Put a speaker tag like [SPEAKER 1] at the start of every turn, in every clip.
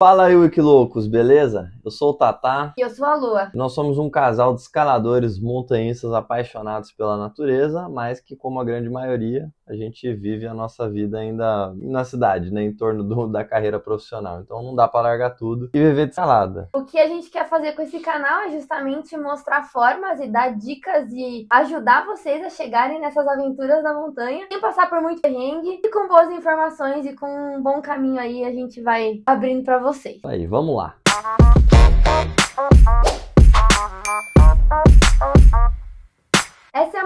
[SPEAKER 1] Fala aí, Wikiloucos, beleza? Eu sou o Tatá.
[SPEAKER 2] E eu sou a Lua.
[SPEAKER 1] Nós somos um casal de escaladores montanhistas apaixonados pela natureza, mas que, como a grande maioria, a gente vive a nossa vida ainda na cidade, né? Em torno do, da carreira profissional. Então não dá para largar tudo e viver de salada.
[SPEAKER 2] O que a gente quer fazer com esse canal é justamente mostrar formas e dar dicas e ajudar vocês a chegarem nessas aventuras da montanha sem passar por muito perrengue e com boas informações e com um bom caminho aí a gente vai abrindo para vocês.
[SPEAKER 1] Aí, vamos lá. Música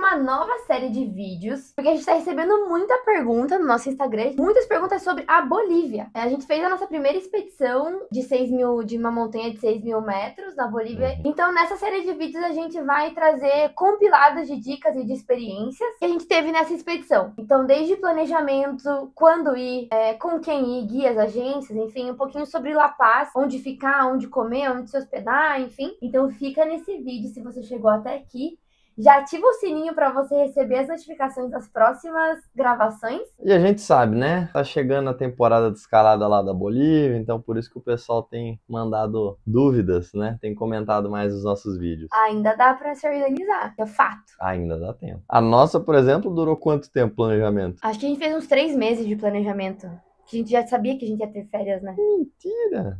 [SPEAKER 2] uma nova série de vídeos, porque a gente tá recebendo muita pergunta no nosso Instagram, muitas perguntas sobre a Bolívia. É, a gente fez a nossa primeira expedição de 6 mil, de uma montanha de 6 mil metros na Bolívia. Uhum. Então, nessa série de vídeos, a gente vai trazer compilados de dicas e de experiências que a gente teve nessa expedição. Então, desde planejamento, quando ir, é, com quem ir, guias, agências, enfim, um pouquinho sobre La Paz, onde ficar, onde comer, onde se hospedar, enfim. Então, fica nesse vídeo se você chegou até aqui. Já ativa o sininho para você receber as notificações das próximas gravações.
[SPEAKER 1] E a gente sabe, né? Tá chegando a temporada de escalada lá da Bolívia, então por isso que o pessoal tem mandado dúvidas, né? Tem comentado mais os nossos vídeos.
[SPEAKER 2] Ainda dá para se organizar, é fato.
[SPEAKER 1] Ainda dá tempo. A nossa, por exemplo, durou quanto tempo o planejamento?
[SPEAKER 2] Acho que a gente fez uns três meses de planejamento. Que a gente já sabia que a gente ia ter férias, né? Mentira!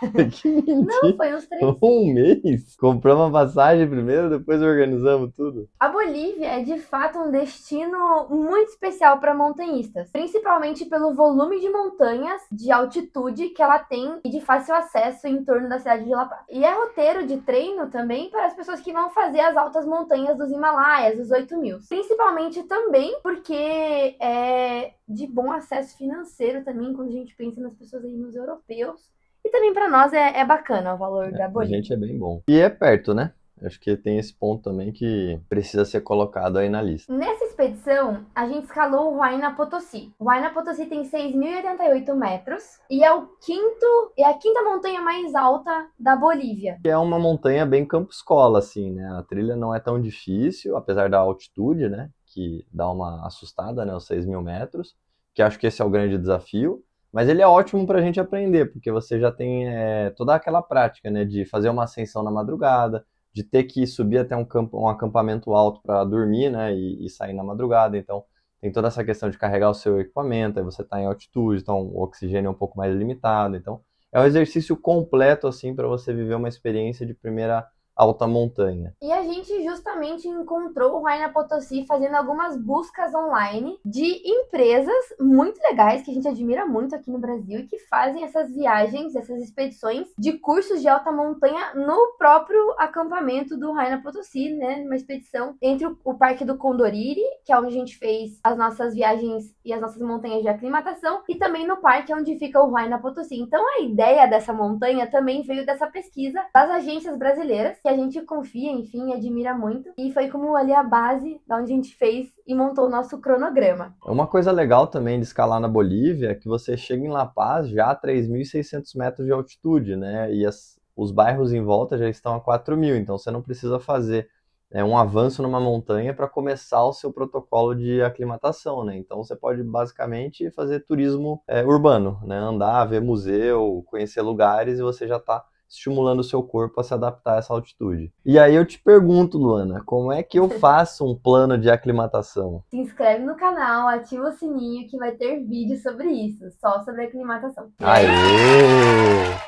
[SPEAKER 1] que mentira. Não, foi uns três. Um mês? Compramos a passagem primeiro, depois organizamos tudo.
[SPEAKER 2] A Bolívia é de fato um destino muito especial para montanhistas, principalmente pelo volume de montanhas de altitude que ela tem e de fácil acesso em torno da cidade de La Paz. E é roteiro de treino também para as pessoas que vão fazer as altas montanhas dos Himalaias, os 8 mil. Principalmente também porque é de bom acesso financeiro também, quando a gente pensa nas pessoas aí nos europeus também para nós é, é, bacana o valor é, da Bolívia.
[SPEAKER 1] Gente, é bem bom. E é perto, né? Acho que tem esse ponto também que precisa ser colocado aí na lista.
[SPEAKER 2] Nessa expedição, a gente escalou o Huayna Potosí. O Huayna Potosí tem 6.088 metros e é o quinto, é a quinta montanha mais alta da Bolívia.
[SPEAKER 1] É uma montanha bem campo-escola, assim, né? A trilha não é tão difícil, apesar da altitude, né? Que dá uma assustada, né? Os 6 mil metros, que acho que esse é o grande desafio mas ele é ótimo para a gente aprender, porque você já tem é, toda aquela prática, né? De fazer uma ascensão na madrugada, de ter que subir até um, campo, um acampamento alto para dormir, né? E, e, sair na madrugada. Então, tem toda essa questão de carregar o seu equipamento, aí você está em altitude, então o oxigênio é um pouco mais limitado. Então, é um exercício completo, assim, para você viver uma experiência de primeira alta montanha.
[SPEAKER 2] E a gente justamente encontrou o Raina Potosí fazendo algumas buscas online de empresas muito legais que a gente admira muito aqui no Brasil e que fazem essas viagens, essas expedições de cursos de alta montanha no próprio acampamento do Raina Potosí, né? Uma expedição entre o Parque do Condoriri, que é onde a gente fez as nossas viagens e as nossas montanhas de aclimatação, e também no parque onde fica o Raina Potosí. Então a ideia dessa montanha também veio dessa pesquisa das agências brasileiras que a gente confia, enfim, admira muito. E foi como ali a base da onde a gente fez e montou o nosso cronograma.
[SPEAKER 1] Uma coisa legal também de escalar na Bolívia é que você chega em La Paz já a 3.600 metros de altitude, né? E as, os bairros em volta já estão a 4.000, então você não precisa fazer né, um avanço numa montanha para começar o seu protocolo de aclimatação, né? Então você pode basicamente fazer turismo é, urbano, né? Andar, ver museu, conhecer lugares e você já está estimulando o seu corpo a se adaptar a essa altitude. E aí eu te pergunto, Luana, como é que eu faço um plano de aclimatação?
[SPEAKER 2] Se inscreve no canal, ativa o sininho que vai ter vídeo sobre isso, só sobre aclimatação. Aê!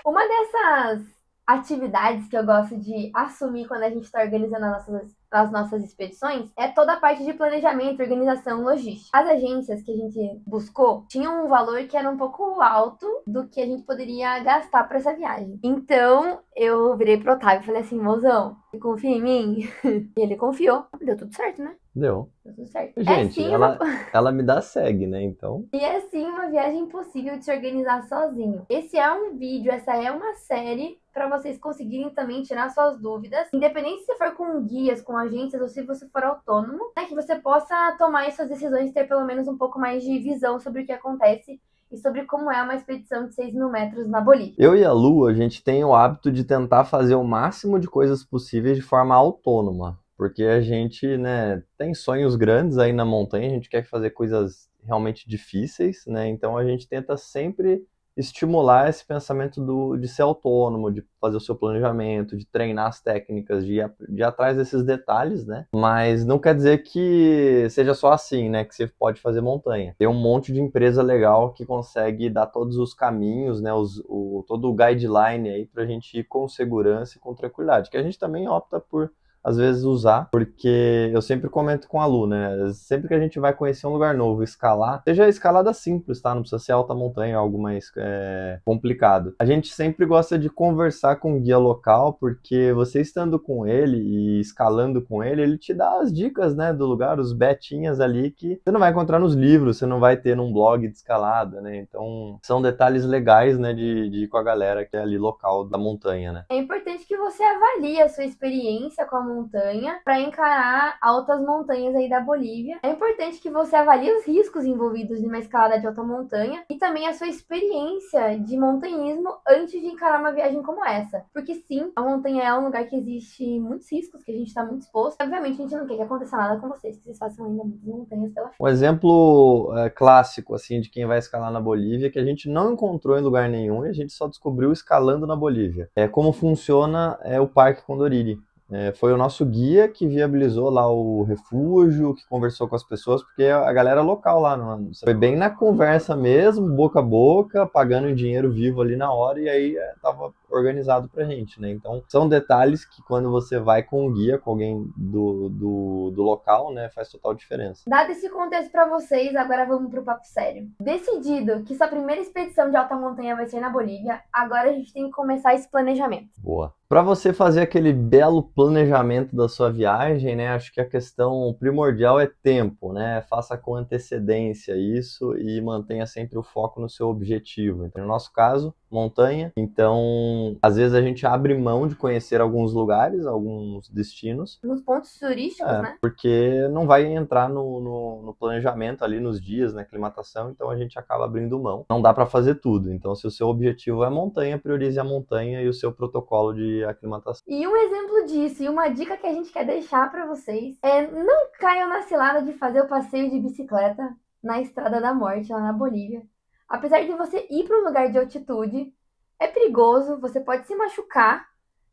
[SPEAKER 2] Uma dessas atividades que eu gosto de assumir quando a gente está organizando as nossas as nossas expedições é toda a parte de planejamento, organização, logística. As agências que a gente buscou tinham um valor que era um pouco alto do que a gente poderia gastar para essa viagem. Então, eu virei pro Otávio e falei assim, mozão, confia em mim? e ele confiou, deu tudo certo, né? Deu. Tá tudo certo. É gente, é, ela, uma...
[SPEAKER 1] ela me dá segue, né? Então.
[SPEAKER 2] E é sim uma viagem impossível de se organizar sozinho. Esse é um vídeo, essa é uma série para vocês conseguirem também tirar suas dúvidas, independente se for com guias, com agências ou se você for autônomo, né, que você possa tomar essas decisões, ter pelo menos um pouco mais de visão sobre o que acontece e sobre como é uma expedição de 6 mil metros na Bolívia.
[SPEAKER 1] Eu e a Lu, a gente tem o hábito de tentar fazer o máximo de coisas possíveis de forma autônoma porque a gente, né, tem sonhos grandes aí na montanha, a gente quer fazer coisas realmente difíceis, né? Então a gente tenta sempre estimular esse pensamento do, de ser autônomo, de fazer o seu planejamento, de treinar as técnicas, de ir, de ir atrás desses detalhes, né? Mas não quer dizer que seja só assim, né? Que você pode fazer montanha. Tem um monte de empresa legal que consegue dar todos os caminhos, né? Os, o, todo o guideline aí pra gente ir com segurança e com tranquilidade. Que a gente também opta por às vezes usar, porque eu sempre comento com a Lu, né? Sempre que a gente vai conhecer um lugar novo, escalar, seja escalada simples, tá? Não precisa ser alta montanha, algo mais é, complicado. A gente sempre gosta de conversar com o guia local, porque você estando com ele e escalando com ele, ele te dá as dicas, né, do lugar, os betinhas ali que você não vai encontrar nos livros, você não vai ter num blog de escalada, né? Então, são detalhes legais, né, de, de ir com a galera que é ali local da montanha, né?
[SPEAKER 2] É importante que você avalie a sua experiência como montanha para encarar altas montanhas aí da Bolívia. É importante que você avalie os riscos envolvidos em uma escalada de alta montanha e também a sua experiência de montanhismo antes de encarar uma viagem como essa. Porque sim, a montanha é um lugar que existe muitos riscos, que a gente está muito exposto. Obviamente, a gente não quer que aconteça nada com vocês, que vocês façam ainda muitas montanhas pela frente.
[SPEAKER 1] Um exemplo é, clássico, assim, de quem vai escalar na Bolívia, que a gente não encontrou em lugar nenhum e a gente só descobriu escalando na Bolívia. É como funciona é, o Parque Condoriri. É, foi o nosso guia que viabilizou lá o refúgio, que conversou com as pessoas, porque a galera local lá, não, né, foi bem na conversa mesmo, boca a boca, pagando em dinheiro vivo ali na hora, e aí é, tava organizado pra gente, né? Então, são detalhes que quando você vai com um guia, com alguém do, do, do local, né, faz total diferença.
[SPEAKER 2] Dado esse contexto para vocês, agora vamos pro papo sério. Decidido que sua primeira expedição de alta montanha vai ser na Bolívia, agora a gente tem que começar esse planejamento.
[SPEAKER 1] Boa. Para você fazer aquele belo planejamento da sua viagem, né? Acho que a questão primordial é tempo, né? Faça com antecedência isso e mantenha sempre o foco no seu objetivo. Então, no nosso caso, montanha. Então, às vezes a gente abre mão de conhecer alguns lugares, alguns destinos.
[SPEAKER 2] Nos pontos turísticos, é, né?
[SPEAKER 1] Porque não vai entrar no, no, no, planejamento ali nos dias, na aclimatação, então a gente acaba abrindo mão. Não dá para fazer tudo. Então, se o seu objetivo é montanha, priorize a montanha e o seu protocolo de aclimatação.
[SPEAKER 2] E um exemplo disso, e uma dica que a gente quer deixar para vocês é não caiam na cilada de fazer o passeio de bicicleta na Estrada da Morte, lá na Bolívia apesar de você ir para um lugar de altitude, é perigoso, você pode se machucar,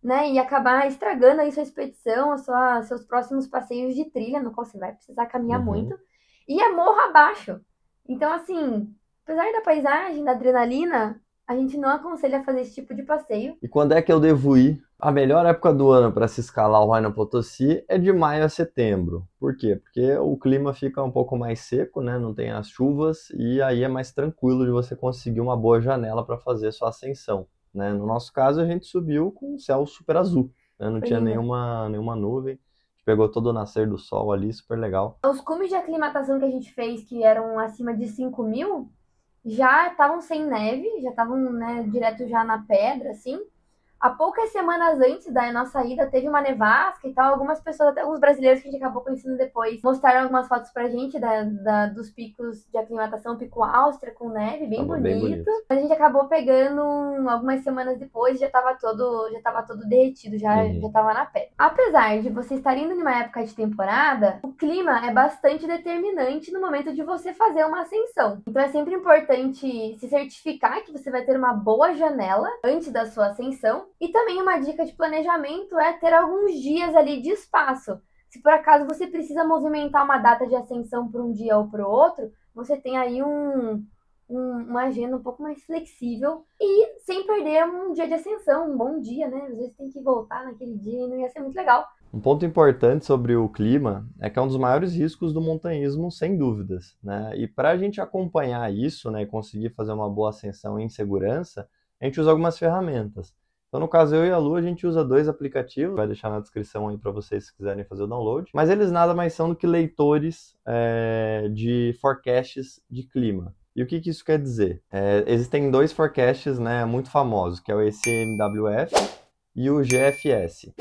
[SPEAKER 2] né? E acabar estragando aí sua expedição, sua, seus próximos passeios de trilha, no qual você vai precisar caminhar uhum. muito. E é morro abaixo. Então, assim, apesar da paisagem, da adrenalina, a gente não aconselha fazer esse tipo de passeio.
[SPEAKER 1] E quando é que eu devo ir? A melhor época do ano para se escalar o Huayna Potosí é de maio a setembro. Por quê? Porque o clima fica um pouco mais seco, né? não tem as chuvas, e aí é mais tranquilo de você conseguir uma boa janela para fazer sua ascensão. Né? No nosso caso, a gente subiu com o céu super azul, né? não Foi tinha nenhuma, nenhuma nuvem. Pegou todo o nascer do sol ali, super legal.
[SPEAKER 2] Os cumes de aclimatação que a gente fez, que eram acima de 5 mil, já estavam sem neve, já estavam né, direto já na pedra, assim. Há poucas semanas antes da nossa ida, teve uma nevasca e tal. Algumas pessoas, até alguns brasileiros que a gente acabou conhecendo depois, mostraram algumas fotos pra gente da, da dos picos de aclimatação, pico Áustria com neve, bem bonito. bem bonito. Mas a gente acabou pegando algumas semanas depois já tava todo, já tava todo derretido, já, uhum. já tava na pele. Apesar de você estar indo numa época de temporada, o clima é bastante determinante no momento de você fazer uma ascensão. Então é sempre importante se certificar que você vai ter uma boa janela antes da sua ascensão e também uma dica de planejamento é ter alguns dias ali de espaço. Se por acaso você precisa movimentar uma data de ascensão para um dia ou para o outro, você tem aí um, um, uma agenda um pouco mais flexível e sem perder um dia de ascensão, um bom dia, né? Às vezes tem que voltar naquele dia e não ia ser muito legal.
[SPEAKER 1] Um ponto importante sobre o clima é que é um dos maiores riscos do montanhismo, sem dúvidas. Né? E para a gente acompanhar isso né, e conseguir fazer uma boa ascensão em segurança, a gente usa algumas ferramentas. Então, no caso, eu e a Lu, a gente usa dois aplicativos, vai deixar na descrição aí para vocês se quiserem fazer o download. Mas eles nada mais são do que leitores é, de forecasts de clima. E o que, que isso quer dizer? É, existem dois forecasts né, muito famosos, que é o ECMWF e o GFS.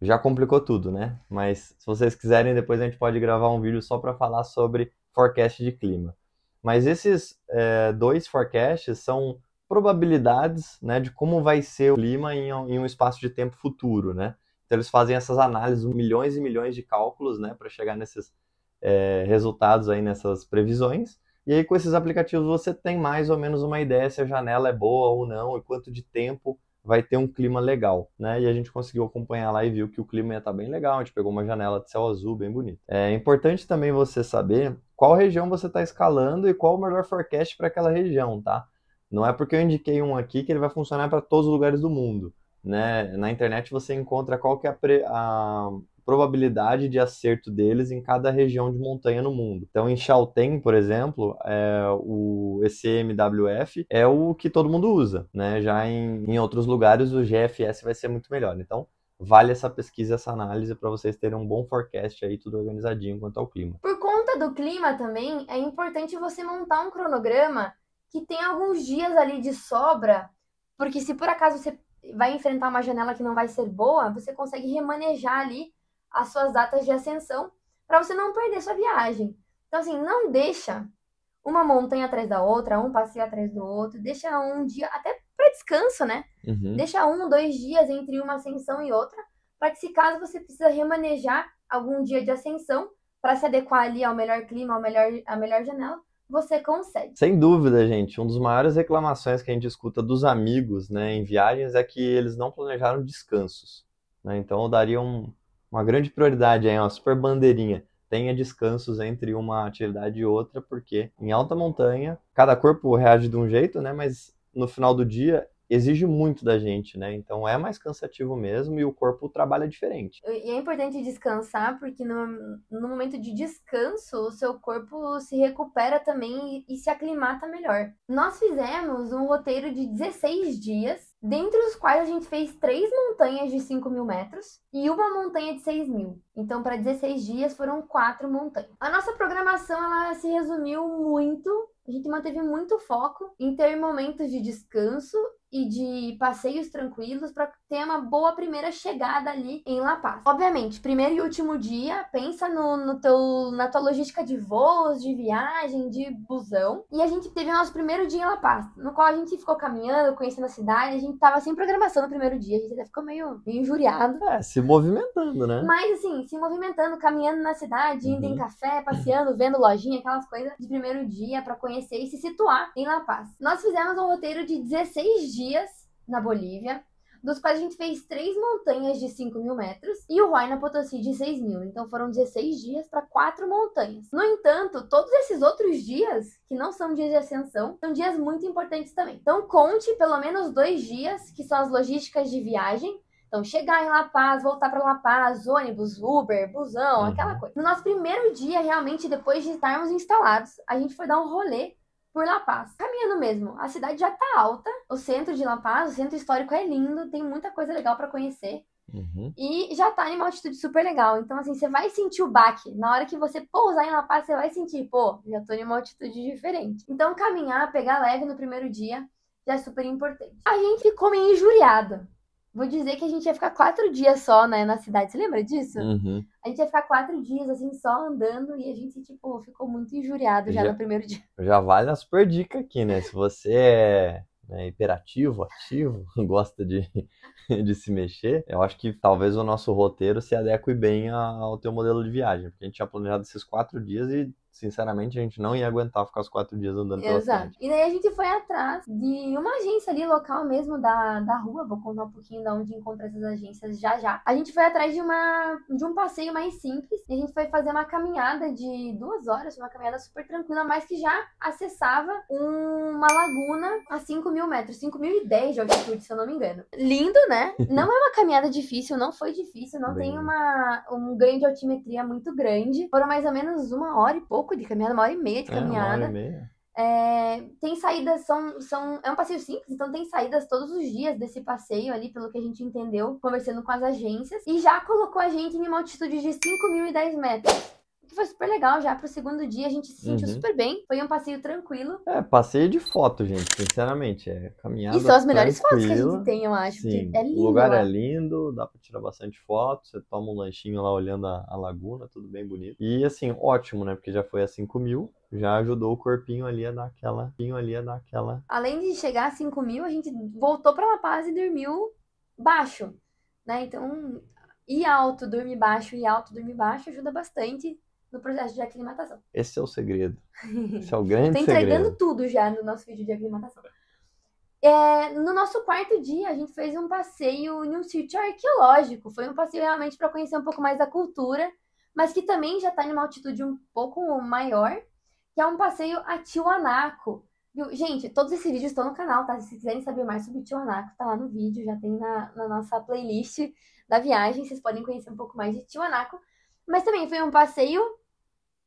[SPEAKER 1] Já complicou tudo, né? Mas se vocês quiserem, depois a gente pode gravar um vídeo só para falar sobre forecast de clima. Mas esses é, dois forecasts são probabilidades né, de como vai ser o clima em, em um espaço de tempo futuro, né? Então eles fazem essas análises, milhões e milhões de cálculos, né, para chegar nesses é, resultados aí nessas previsões. E aí com esses aplicativos você tem mais ou menos uma ideia se a janela é boa ou não e quanto de tempo vai ter um clima legal, né? E a gente conseguiu acompanhar lá e viu que o clima ia estar tá bem legal. A gente pegou uma janela de céu azul bem bonita. É importante também você saber qual região você está escalando e qual o melhor forecast para aquela região, tá? Não é porque eu indiquei um aqui que ele vai funcionar para todos os lugares do mundo. Né? Na internet você encontra qual que é a, pre... a probabilidade de acerto deles em cada região de montanha no mundo. Então, em Shaolten, por exemplo, é, o ECMWF é o que todo mundo usa, né? Já em, em outros lugares o GFS vai ser muito melhor. Então, vale essa pesquisa, essa análise para vocês terem um bom forecast aí, tudo organizadinho quanto ao clima.
[SPEAKER 2] Por conta do clima também, é importante você montar um cronograma que tem alguns dias ali de sobra, porque se por acaso você vai enfrentar uma janela que não vai ser boa, você consegue remanejar ali as suas datas de ascensão para você não perder sua viagem. Então, assim, não deixa uma montanha atrás da outra, um passeio atrás do outro, deixa um dia, até para descanso, né? Uhum. Deixa um, dois dias entre uma ascensão e outra, para que se caso você precisa remanejar algum dia de ascensão para se adequar ali ao melhor clima, ao melhor, à melhor janela, você consegue.
[SPEAKER 1] Sem dúvida, gente. Um dos maiores reclamações que a gente escuta dos amigos né, em viagens é que eles não planejaram descansos. Né? Então eu daria um, uma grande prioridade aí, uma super bandeirinha. Tenha descansos entre uma atividade e outra, porque em alta montanha, cada corpo reage de um jeito, né? Mas no final do dia, exige muito da gente, né? Então é mais cansativo mesmo e o corpo trabalha diferente.
[SPEAKER 2] E é importante descansar, porque no, no momento de descanso, o seu corpo se recupera também e, se aclimata melhor. Nós fizemos um roteiro de 16 dias dentre os quais a gente fez três montanhas de 5 mil metros e uma montanha de 6 mil. Então, para 16 dias, foram quatro montanhas. A nossa programação ela se resumiu muito. A gente manteve muito foco em ter momentos de descanso e de passeios tranquilos para ter uma boa primeira chegada ali em La Paz. Obviamente, primeiro e último dia, pensa no, no teu, na tua logística de voos, de viagem, de busão. E a gente teve o nosso primeiro dia em La Paz, no qual a gente ficou caminhando, conhecendo a cidade. A gente tava sem programação no primeiro dia, a gente até ficou meio, meio injuriado.
[SPEAKER 1] É, se movimentando, né?
[SPEAKER 2] Mas assim, se movimentando, caminhando na cidade, indo uhum. em café, passeando, vendo lojinha, aquelas coisas de primeiro dia para conhecer e se situar em La Paz. Nós fizemos um roteiro de 16 dias dias na Bolívia, dos quais a gente fez três montanhas de 5 mil metros e o Huayna Potosí de 6 mil. Então foram 16 dias para quatro montanhas. No entanto, todos esses outros dias, que não são dias de ascensão, são dias muito importantes também. Então conte pelo menos dois dias, que são as logísticas de viagem, então, chegar em La Paz, voltar para La Paz, ônibus, Uber, busão, uhum. aquela coisa. No nosso primeiro dia, realmente, depois de estarmos instalados, a gente foi dar um rolê por La Paz. Caminhando mesmo, a cidade já tá alta, o centro de La Paz, o centro histórico é lindo, tem muita coisa legal para conhecer. Uhum. E já tá em uma altitude super legal. Então, assim, você vai sentir o baque. Na hora que você pousar em La Paz, você vai sentir, pô, já tô em uma altitude diferente. Então, caminhar, pegar leve no primeiro dia, já é super importante. A gente ficou meio injuriada Vou dizer que a gente ia ficar quatro dias só, né, na cidade. Você lembra disso? Uhum. A gente ia ficar quatro dias, assim, só andando e a gente, tipo, ficou muito injuriado já, já no primeiro dia.
[SPEAKER 1] Já vale a super dica aqui, né? Se você é né, hiperativo, ativo, gosta de, de se mexer, eu acho que talvez o nosso roteiro se adeque bem ao teu modelo de viagem. Porque a gente tinha planejado esses quatro dias e sinceramente, a gente não ia aguentar ficar os quatro dias andando pela Exato.
[SPEAKER 2] cidade. E daí a gente foi atrás de uma agência ali local mesmo da, da rua, vou contar um pouquinho de onde encontra essas agências já já. A gente foi atrás de, uma, de um passeio mais simples e a gente foi fazer uma caminhada de duas horas, uma caminhada super tranquila, mas que já acessava uma laguna a 5 mil metros, 5 mil e 10 de altitude, se eu não me engano. Lindo, né? Não é uma caminhada difícil, não foi difícil, não Bem... tem uma um ganho de altimetria muito grande. Foram mais ou menos uma hora e pouco pouco de caminhada, uma hora e meia de caminhada. É, uma hora e meia. É, tem saídas, são, são. É um passeio simples, então tem saídas todos os dias desse passeio ali, pelo que a gente entendeu, conversando com as agências. E já colocou a gente em uma altitude de 5.010 mil e metros foi super legal já. Pro segundo dia a gente se sentiu uhum. super bem. Foi um passeio tranquilo. É,
[SPEAKER 1] passeio de foto, gente, sinceramente. É caminhada. E são as melhores fotos que a gente tem, eu acho. Sim. É lindo. O lugar é né? lindo, dá pra tirar bastante foto. Você toma um lanchinho lá olhando a, a laguna, tudo bem bonito. E assim, ótimo, né? Porque já foi a 5 mil já ajudou o corpinho ali a dar aquela. Corpinho ali a dar aquela.
[SPEAKER 2] Além de chegar a 5 mil, a gente voltou para La Paz e dormiu baixo, né? Então, ir alto, dormir baixo, ir alto, dormir baixo ajuda bastante do processo de aclimatação.
[SPEAKER 1] Esse é o segredo. Esse é o grande tá segredo. Tô entregando
[SPEAKER 2] tudo já no nosso vídeo de aclimatação. É, no nosso quarto dia, a gente fez um passeio em um sítio arqueológico. Foi um passeio realmente para conhecer um pouco mais da cultura, mas que também já está em uma altitude um pouco maior, que é um passeio a Tiwanaku. Gente, todos esses vídeos estão no canal, tá? Se vocês quiserem saber mais sobre Tiwanaku, tá lá no vídeo, já tem na, na nossa playlist da viagem. Vocês podem conhecer um pouco mais de Tiwanaku. Mas também foi um passeio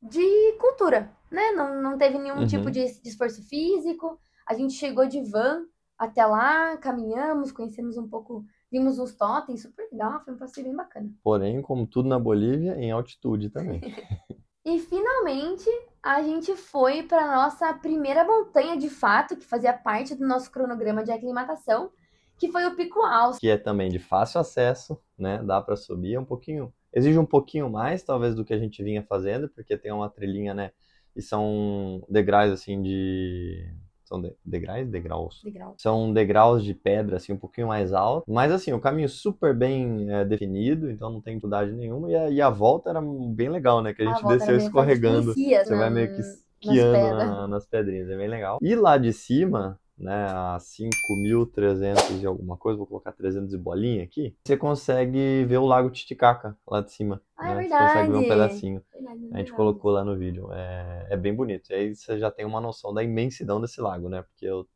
[SPEAKER 2] de cultura, né? Não, não teve nenhum uhum. tipo de, de esforço físico. A gente chegou de van até lá, caminhamos, conhecemos um pouco vimos uns totens, super legal, foi um passeio bem bacana.
[SPEAKER 1] Porém, como tudo na Bolívia, em altitude também.
[SPEAKER 2] e finalmente, a gente foi para nossa primeira montanha de fato, que fazia parte do nosso cronograma de aclimatação, que foi o Pico Alto. Que
[SPEAKER 1] é também de fácil acesso, né? Dá para subir um pouquinho Exige um pouquinho mais, talvez, do que a gente vinha fazendo, porque tem uma trilhinha, né? E são degraus, assim, de... São de... degraus? Degraus. Degrau. São degraus de pedra, assim, um pouquinho mais alto. Mas, assim, o caminho super bem é, definido, então não tem dificuldade nenhuma. E a, e a, volta era bem legal, né? Que a gente a desceu escorregando. Você vai né, meio que esquiando nas, na, nas pedrinhas, é bem legal. E lá de cima, né, a 5.300 e alguma coisa, vou colocar 300 e bolinha aqui, você consegue ver o lago Titicaca lá de cima. Ah, é né? é verdade. Você consegue ver um pedacinho. Verdade, a gente verdade. colocou lá no vídeo. É, é bem bonito. E aí você já tem uma noção da imensidão desse lago, né? Porque eu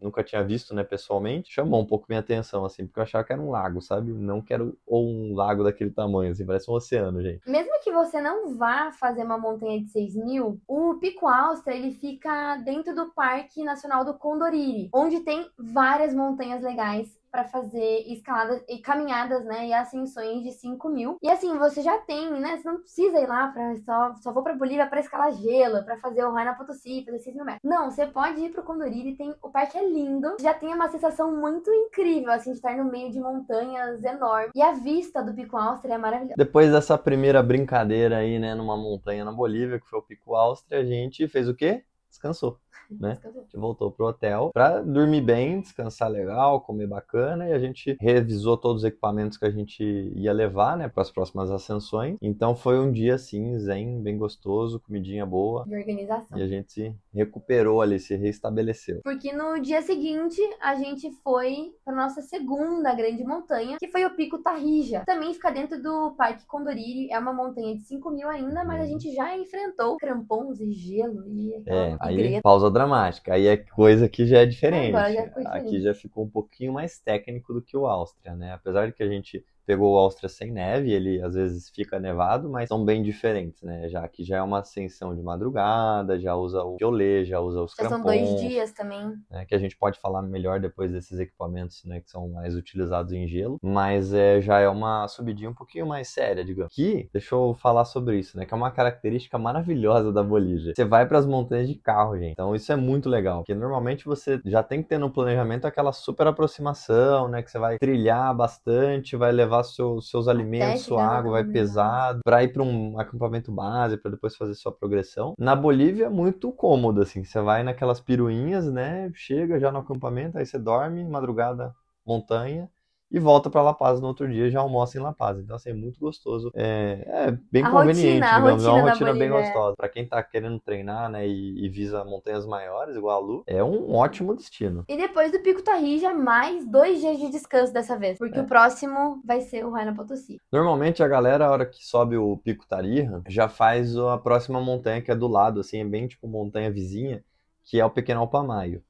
[SPEAKER 1] nunca tinha visto, né, pessoalmente, chamou um pouco minha atenção, assim, porque eu achava que era um lago, sabe? Não quero ou um lago daquele tamanho, assim, parece um oceano, gente.
[SPEAKER 2] Mesmo que você não vá fazer uma montanha de 6 mil, o Pico Alstra, ele fica dentro do Parque Nacional do Condoriri, onde tem várias montanhas legais para fazer escaladas e caminhadas, né? E ascensões de 5 mil. E assim, você já tem, né? Você não precisa ir lá para só, só vou pra Bolívia pra escalar gelo, pra fazer o Raio na Potosí, fazer 6 mil metros. Não, você pode ir pro Condorito e tem. O parque é lindo, já tem uma sensação muito incrível, assim, de estar no meio de montanhas enormes. E a vista do Pico Áustria é maravilhosa.
[SPEAKER 1] Depois dessa primeira brincadeira aí, né, numa montanha na Bolívia, que foi o Pico Áustria, a gente fez o quê? Descansou. né? Descansou. A gente voltou pro hotel para dormir bem, descansar legal, comer bacana e a gente revisou todos os equipamentos que a gente ia levar, né, para as próximas ascensões. Então foi um dia assim, zen, bem gostoso, comidinha boa. De
[SPEAKER 2] organização. E
[SPEAKER 1] a gente recuperou ali, se reestabeleceu.
[SPEAKER 2] Porque no dia seguinte a gente foi para nossa segunda grande montanha, que foi o Pico Tarija. Também fica dentro do Parque Condoriri, é uma montanha de 5 mil ainda, mas a uhum. gente já enfrentou crampons e gelo e É, aí greta. pausa
[SPEAKER 1] dramática, aí é coisa que já é diferente. Agora já diferente. Aqui já ficou um pouquinho mais técnico do que o Áustria, né? Apesar de que a gente pegou a Áustria sem neve, ele às vezes fica nevado, mas são bem diferentes, né? Já que já é uma ascensão de madrugada, já usa o violê, já usa os já crampons. São dois dias
[SPEAKER 2] também. Né?
[SPEAKER 1] Que a gente pode falar melhor depois desses equipamentos, né? Que são mais utilizados em gelo, mas é, já é uma subidinha um pouquinho mais séria, digamos. Que, deixa eu falar sobre isso, né? Que é uma característica maravilhosa da Bolívia. Você vai para as montanhas de carro, gente. Então isso é muito legal, porque normalmente você já tem que ter no planejamento aquela super aproximação, né? Que você vai trilhar bastante, vai levar levar seu, seus alimentos, sua é água vai pesado, para ir para um acampamento base, para depois fazer sua progressão. Na Bolívia é muito cômodo, assim, você vai naquelas piruinhas, né? Chega já no acampamento, aí você dorme, madrugada, montanha e volta para La Paz no outro dia já almoça em La Paz. Então, assim, é muito gostoso. É, é bem a conveniente, rotina, digamos. Rotina é uma rotina bem é gostosa. Para quem tá querendo treinar, né, e, e, visa montanhas maiores, igual a Lu, é um ótimo destino.
[SPEAKER 2] E depois do Pico Tarrija, mais dois dias de descanso dessa vez, porque é. o próximo vai ser o Huayna Potosí.
[SPEAKER 1] Normalmente, a galera, a hora que sobe o Pico Tarrija, já faz a próxima montanha que é do lado, assim, é bem tipo montanha vizinha que é o Pequeno Alpamaio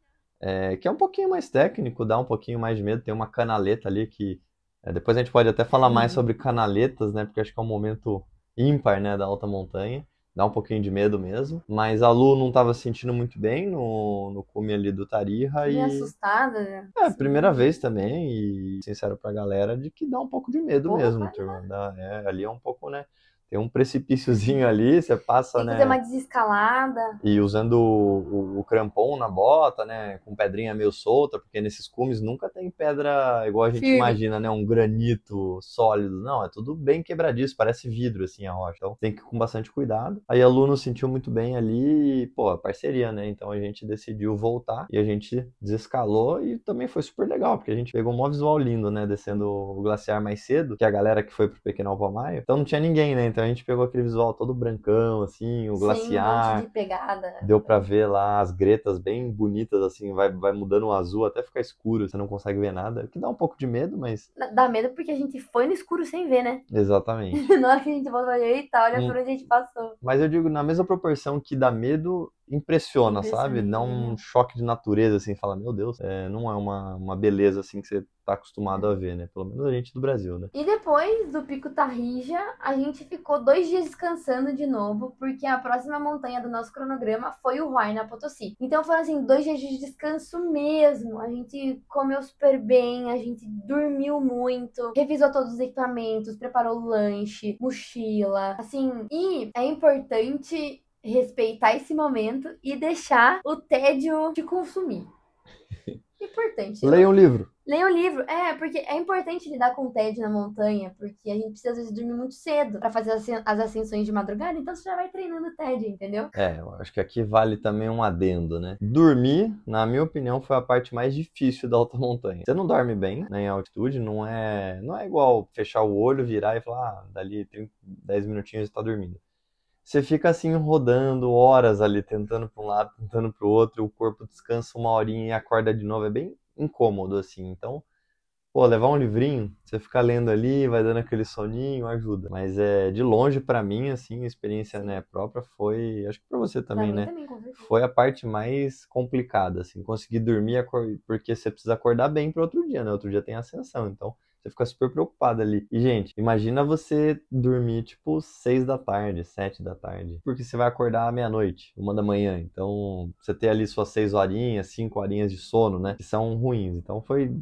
[SPEAKER 1] é, que é um pouquinho mais técnico, dá um pouquinho mais de medo, tem uma canaleta ali que. É, depois a gente pode até falar mais uhum. sobre canaletas, né? Porque acho que é um momento ímpar, né, da alta montanha. Dá um pouquinho de medo mesmo. Mas a Lu não estava se sentindo muito bem no, no cume ali do Tarija. E... assustada, né? É, primeira vez também. E sincero para galera de que dá um pouco de medo Porra, mesmo, turma. é, ali é um pouco, né? tem um precipíciozinho ali, você passa, tem né? Fazer uma
[SPEAKER 2] desescalada.
[SPEAKER 1] E usando o, o, o, crampon na bota, né? Com pedrinha meio solta, porque nesses cumes nunca tem pedra igual a gente Firme. imagina, né? Um granito sólido. Não, é tudo bem quebradiço, parece vidro, assim, a rocha. Então tem que ir com bastante cuidado. Aí aluno sentiu muito bem ali, e, pô, parceria, né? Então a gente decidiu voltar e a gente desescalou e também foi super legal, porque a gente pegou um visual lindo, né? Descendo o glaciar mais cedo, que é a galera que foi pro Pequeno Alpamaio. Então não tinha ninguém, né? Então a gente pegou aquele visual todo brancão, assim, o Sim, glaciar. Um monte de
[SPEAKER 2] pegada. Deu
[SPEAKER 1] para ver lá as gretas bem bonitas, assim, vai, vai mudando o azul até ficar escuro, você não consegue ver nada. O que dá um pouco de medo, mas.
[SPEAKER 2] Dá medo porque a gente foi no escuro sem ver, né?
[SPEAKER 1] Exatamente.
[SPEAKER 2] na hora que a gente volta, eita, tá, olha hum. por onde a gente passou.
[SPEAKER 1] Mas eu digo, na mesma proporção que dá medo, impressiona, sabe? Dá um é. choque de natureza, assim, fala, meu Deus, é, não é uma, uma beleza assim que você tá acostumado a ver, né? Pelo menos a gente do Brasil, né?
[SPEAKER 2] E depois do Pico Tarrija, a gente ficou dois dias descansando de novo, porque a próxima montanha do nosso cronograma foi o na Potosí. Então foram, assim, dois dias de descanso mesmo. A gente comeu super bem, a gente dormiu muito, revisou todos os equipamentos, preparou lanche, mochila, assim. E é importante respeitar esse momento e deixar o tédio te consumir. Importante. Né? Leia um livro. Leia um livro. É, porque é importante lidar com o tédio na montanha, porque a gente precisa, às vezes, dormir muito cedo para fazer as ascensões de madrugada, então você já vai treinando o tédio, entendeu?
[SPEAKER 1] É, eu acho que aqui vale também um adendo, né? Dormir, na minha opinião, foi a parte mais difícil da alta montanha. Você não dorme bem, né, em altitude, não é, não é igual fechar o olho, virar e falar, ah, dali 30, 10 minutinhos você tá dormindo você fica assim rodando horas ali, tentando para um lado, tentando para o outro, o corpo descansa uma horinha e acorda de novo, é bem incômodo assim. Então, pô, levar um livrinho, você fica lendo ali, vai dando aquele soninho, ajuda. Mas é de longe para mim assim, a experiência, né, própria foi, acho que para você também, pra né? Também, foi a parte mais complicada assim, conseguir dormir porque você precisa acordar bem para outro dia, né? Outro dia tem ascensão, então você fica super preocupada ali. E, gente, imagina você dormir, tipo, seis da tarde, sete da tarde. Porque você vai acordar meia-noite, uma da manhã. Então, você tem ali suas seis horinhas, cinco horinhas de sono, né? Que são ruins. Então, foi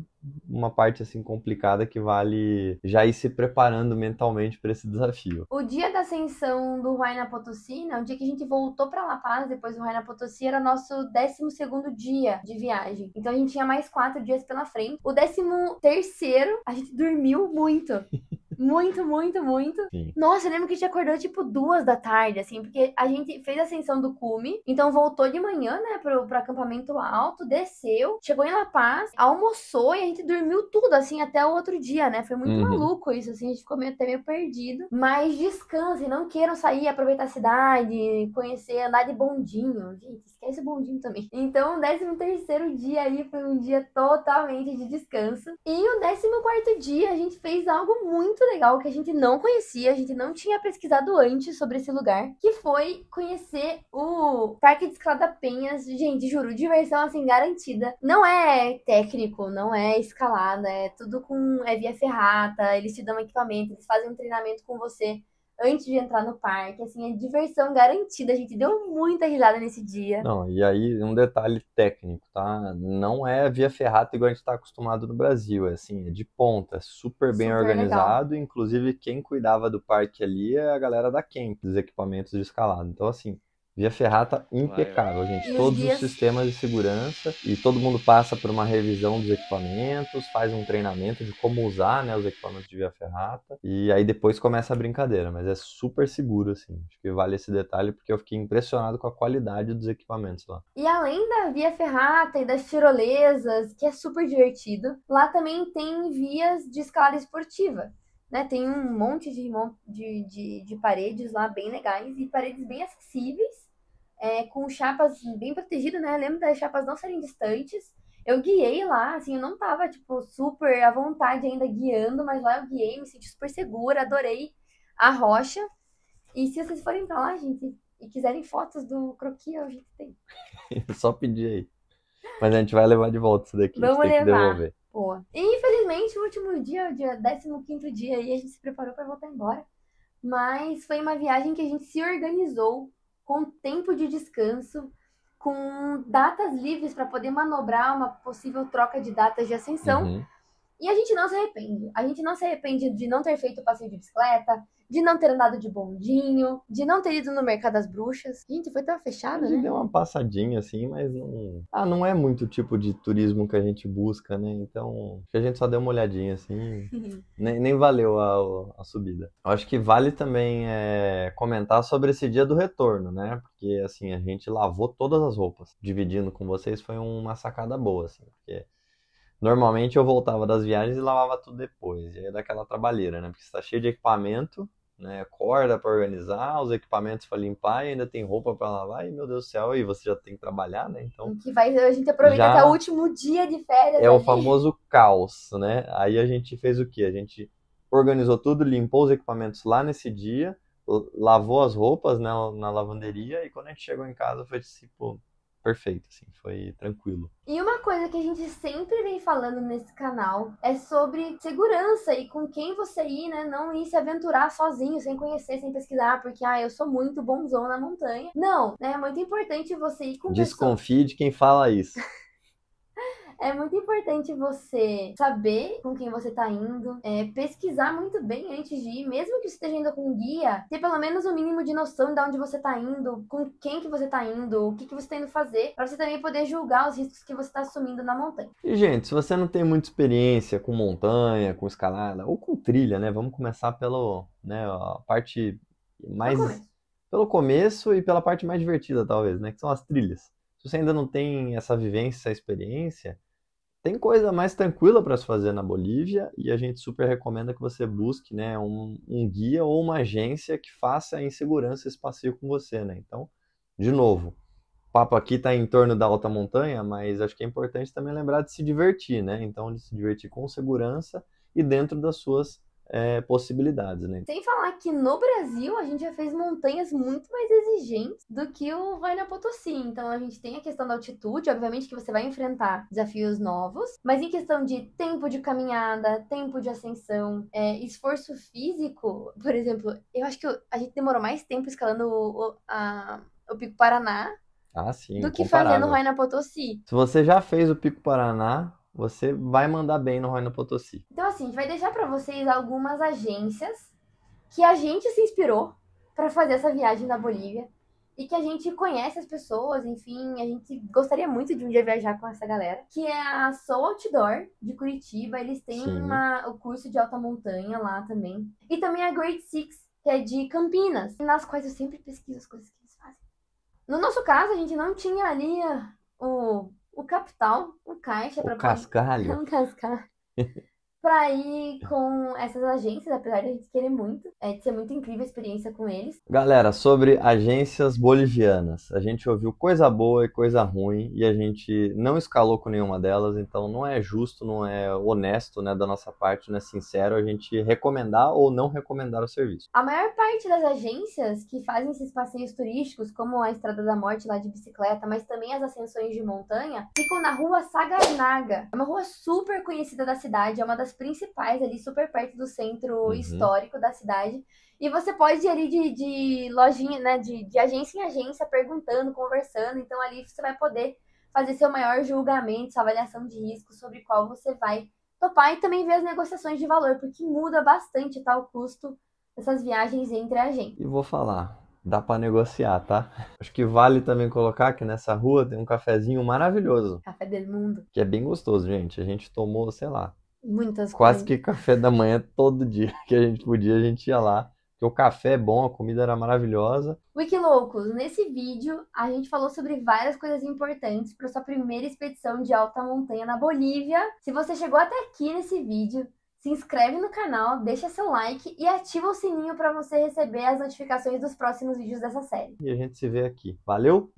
[SPEAKER 1] uma parte assim complicada que vale já ir se preparando mentalmente para esse desafio.
[SPEAKER 2] O dia da ascensão do Huayna Potosí, né, o dia que a gente voltou para La Paz depois do Huayna Potosí, era o nosso 12 dia de viagem. Então a gente tinha mais quatro dias pela frente. O 13 terceiro, a gente dormiu muito. Muito, muito, muito. Sim. Nossa, eu lembro que a gente acordou tipo duas da tarde, assim, porque a gente fez a ascensão do cume, então voltou de manhã, né, pro, pro acampamento alto, desceu, chegou em La Paz, almoçou e a gente dormiu tudo, assim, até o outro dia, né? Foi muito uhum. maluco isso, assim, a gente ficou meio, até meio perdido. Mas descansem, não queiram sair, aproveitar a cidade, conhecer, andar de bondinho. Gente, esquece é o bondinho também. Então, o 13 terceiro dia aí foi um dia totalmente de descanso. E o 14 quarto dia a gente fez algo muito legal que a gente não conhecia, a gente não tinha pesquisado antes sobre esse lugar, que foi conhecer o Parque de Escalada Penhas. Gente, juro, diversão assim garantida. Não é técnico, não é escalada, é tudo com é via ferrata, eles te dão equipamento, eles fazem um treinamento com você antes de entrar no parque, assim, é diversão garantida. A gente deu muita risada nesse dia. Não,
[SPEAKER 1] e aí um detalhe técnico, tá? Não é via ferrata igual a gente está acostumado no Brasil, é assim, é de ponta, super, é super bem organizado. Legal. Inclusive, quem cuidava do parque ali é a galera da Camp, dos equipamentos de escalada. Então, assim, Via Ferrata tá impecável, gente. E Todos os, dias... os sistemas de segurança e todo mundo passa por uma revisão dos equipamentos, faz um treinamento de como usar né, os equipamentos de Via Ferrata e aí depois começa a brincadeira, mas é super seguro, assim. Acho que vale esse detalhe porque eu fiquei impressionado com a qualidade dos equipamentos lá.
[SPEAKER 2] E além da Via Ferrata e das tirolesas, que é super divertido, lá também tem vias de escalada esportiva né? Tem um monte de, de, de, de paredes lá bem legais e paredes bem acessíveis, é, com chapas bem protegidas, né? lembra lembro das chapas não serem distantes. Eu guiei lá, assim, eu não tava, tipo, super à vontade ainda guiando, mas lá eu guiei, me senti super segura, adorei a rocha. E se vocês forem pra lá, gente, e quiserem fotos do croqui a é gente tem.
[SPEAKER 1] Só pedir aí. Mas a gente vai levar de volta isso daqui. Vamos levar.
[SPEAKER 2] Boa. E, infelizmente, o último dia, o dia 15 dia, aí a gente se preparou para voltar embora. Mas foi uma viagem que a gente se organizou com tempo de descanso, com datas livres para poder manobrar uma possível troca de datas de ascensão. Uhum. E a gente não se arrepende. A gente não se arrepende de não ter feito o passeio de bicicleta, de não ter andado de bondinho, de não ter ido no mercado das bruxas. Gente, foi tão fechado, a gente né? deu uma
[SPEAKER 1] passadinha assim, mas não. Ah, não é muito o tipo de turismo que a gente busca, né? Então, a gente só deu uma olhadinha assim. nem, nem valeu a, a subida. Eu acho que vale também é, comentar sobre esse dia do retorno, né? Porque assim, a gente lavou todas as roupas. Dividindo com vocês foi uma sacada boa, assim, porque Normalmente eu voltava das viagens e lavava tudo depois. E aí é daquela trabalheira, né? Porque está cheio de equipamento, né, corda para organizar, os equipamentos para limpar e ainda tem roupa para lavar. E meu Deus do céu, e você já tem que trabalhar, né?
[SPEAKER 2] Então que vai a gente aproveita até o último dia de férias. É ali. o né, famoso
[SPEAKER 1] caos, né? Aí a gente fez o que? A gente organizou tudo, limpou os equipamentos lá nesse dia, lavou as roupas né, na lavanderia e quando a gente chegou em casa foi tipo perfeito, assim, foi tranquilo.
[SPEAKER 2] E uma coisa que a gente sempre vem falando nesse canal é sobre segurança e com quem você ir, né? Não ir se aventurar sozinho, sem conhecer, sem pesquisar, porque, ah, eu sou muito bonzão na montanha. Não, né? É muito importante você ir com
[SPEAKER 1] Desconfie de quem fala isso.
[SPEAKER 2] é muito importante você saber com quem você tá indo, é, pesquisar muito bem antes de ir, mesmo que você esteja indo com guia, ter pelo menos um mínimo de noção de onde você tá indo, com quem que você tá indo, o que, que você tá indo fazer, para você também poder julgar os riscos que você está assumindo na montanha.
[SPEAKER 1] E, gente, se você não tem muita experiência com montanha, com escalada, ou com trilha, né? Vamos começar pelo, né, a parte mais... Pelo começo e pela parte mais divertida, talvez, né? Que são as trilhas se você ainda não tem essa vivência, essa experiência, tem coisa mais tranquila para se fazer na Bolívia e a gente super recomenda que você busque né, um, um guia ou uma agência que faça em segurança esse passeio com você. Né? Então, de novo, o papo aqui está em torno da alta montanha, mas acho que é importante também lembrar de se divertir, né? Então, de se divertir com segurança e dentro das suas é, possibilidades, né?
[SPEAKER 2] Sem falar que no Brasil a gente já fez montanhas muito mais exigentes do que o Huayna Potosí. Então a gente tem a questão da altitude, obviamente que você vai enfrentar desafios novos, mas em questão de tempo de caminhada, tempo de ascensão, é, esforço físico, por exemplo, eu acho que a gente demorou mais tempo escalando o, o, a, o Pico Paraná
[SPEAKER 1] ah, sim, do que fazendo o Huayna
[SPEAKER 2] Potosí.
[SPEAKER 1] Se você já fez o Pico Paraná, você vai mandar bem no Roy no Potosí.
[SPEAKER 2] Então, assim, a gente vai deixar para vocês algumas agências que a gente se inspirou para fazer essa viagem na Bolívia e que a gente conhece as pessoas, enfim, a gente gostaria muito de um dia viajar com essa galera, que é a Soul Outdoor de Curitiba, eles têm uma, o curso de alta montanha lá também, e também a Great Six, que é de Campinas, nas quais eu sempre pesquiso as coisas que eles fazem. No nosso caso, a gente não tinha ali o o capital, o caixa para poder...
[SPEAKER 1] cascalho. Um
[SPEAKER 2] cascalho pra ir com essas agências, apesar de a gente querer muito. É de ser muito incrível a experiência com eles.
[SPEAKER 1] Galera, sobre agências bolivianas. A gente ouviu coisa boa e coisa ruim e a gente não escalou com nenhuma delas, então não é justo, não é honesto, né, da nossa parte, não é sincero a gente recomendar ou não recomendar o serviço.
[SPEAKER 2] A maior parte das agências que fazem esses passeios turísticos, como a Estrada da Morte lá de bicicleta, mas também as ascensões de montanha, ficam na rua Sagarnaga. É uma rua super conhecida da cidade, é uma das principais, ali super perto do centro uhum. histórico da cidade. E você pode ir ali de, de lojinha, né? De, de agência em agência, perguntando, conversando. Então ali você vai poder fazer seu maior julgamento, sua avaliação de risco sobre qual você vai topar e também ver as negociações de valor, porque muda bastante tá, o custo dessas viagens entre a gente. E vou
[SPEAKER 1] falar, dá para negociar, tá? Acho que vale também colocar que nessa rua tem um cafezinho maravilhoso.
[SPEAKER 2] Café del Mundo.
[SPEAKER 1] Que é bem gostoso, gente. A gente tomou, sei lá,
[SPEAKER 2] Muitas Quase coisas. que
[SPEAKER 1] café da manhã todo dia que a gente podia, a gente ia lá. Porque o café é bom, a comida era maravilhosa.
[SPEAKER 2] loucos nesse vídeo a gente falou sobre várias coisas importantes para sua primeira expedição de alta montanha na Bolívia. Se você chegou até aqui nesse vídeo, se inscreve no canal, deixa seu like e ativa o sininho para você receber as notificações dos próximos vídeos dessa série.
[SPEAKER 1] E a gente se vê aqui. Valeu!